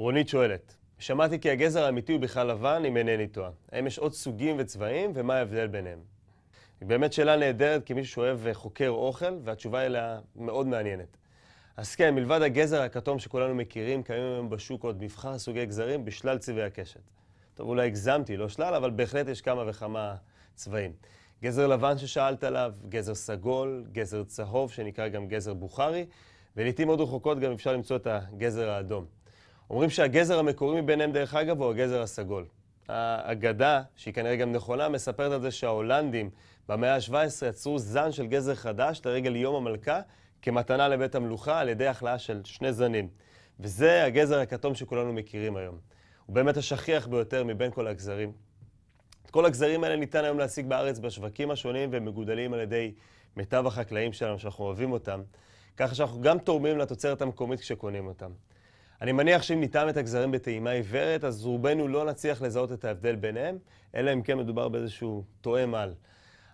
רונית שואלת, שמעתי כי הגזר האמיתי הוא בכלל לבן, אם אינני טועה. האם יש עוד סוגים וצבעים, ומה ההבדל ביניהם? היא באמת שאלה נהדרת כמישהו שאוהב חוקר אוכל, והתשובה אליה מאוד מעניינת. אז כן, מלבד הגזר הכתום שכולנו מכירים, קיימים היום בשוק עוד מבחר סוגי גזרים בשלל צבעי הקשת. טוב, אולי הגזמתי, לא שלל, אבל בהחלט יש כמה וכמה צבעים. גזר לבן ששאלת עליו, גזר סגול, גזר צהוב, שנקרא גם גזר בוכרי, ולעיתים עוד רחוקות גם אפשר למצוא את הגזר האדום. אומרים שהגזר המקורי מביניהם, דרך אגב, הוא הגזר הסגול. האגדה, שהיא כנראה גם נכונה, מספרת על זה שההולנדים במאה ה-17 יצרו זן של גזר חדש לרגל יום המלכה כמתנה לבית המלוכה על ידי החלאה של שני זנים. וזה הגזר הכתום שכולנו מכירים היום. הוא באמת השכיח ביותר מבין כל הגזרים. את כל הגזרים האלה ניתן היום להשיג בארץ בשווקים השונים והם מגודלים על ידי מיטב החקלאים שלנו, שאנחנו אוהבים אותם, ככה שאנחנו גם תורמים לתוצרת המקומית כשקונים אותם. אני מניח שאם ניטעם את הגזרים בטעימה עיוורת, אז רובנו לא נצליח לזהות את ההבדל ביניהם, אלא אם כן מדובר באיזשהו תואם על.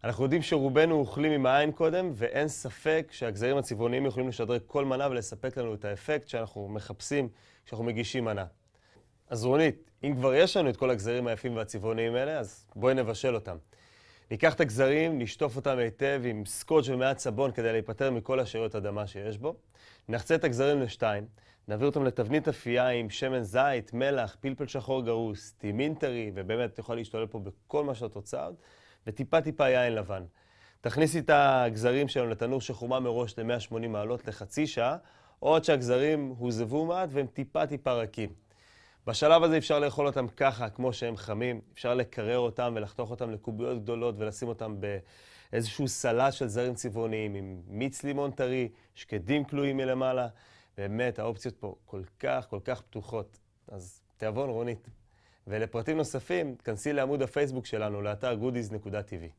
אנחנו יודעים שרובנו אוכלים עם העין קודם, ואין ספק שהגזרים הצבעוניים יכולים לשדרג כל מנה ולספק לנו את האפקט שאנחנו מחפשים כשאנחנו מגישים מנה. אז רונית, אם כבר יש לנו את כל הגזרים היפים והצבעוניים האלה, אז בואי נבשל אותם. ניקח את הגזרים, נשטוף אותם היטב עם סקוץ' ומעט סבון כדי להיפטר מכל השאריות אדמה שיש בו. נחצה את הגזרים לשתיים, נעביר אותם לתבנית אפייה עם שמן זית, מלח, פלפל שחור גרוס, טימין טרי, ובאמת אתה יכול להשתולל פה בכל מה שאת רוצה, וטיפה טיפה יין לבן. תכניסי את הגזרים שלנו לתנור שחומה מראש ל-180 מעלות לחצי שעה, או עד שהגזרים הוזבו מעט והם טיפה טיפה רכים. בשלב הזה אפשר לאכול אותם ככה, כמו שהם חמים, אפשר לקרר אותם ולחתוך אותם לקוביות גדולות ולשים אותם באיזשהו סלט של זרים צבעוניים עם מיץ לימון טרי, שקדים כלואים מלמעלה. באמת, האופציות פה כל כך, כל כך פתוחות. אז תיאבון, רונית. ולפרטים נוספים, כנסי לעמוד הפייסבוק שלנו, לאתר goodies.tv.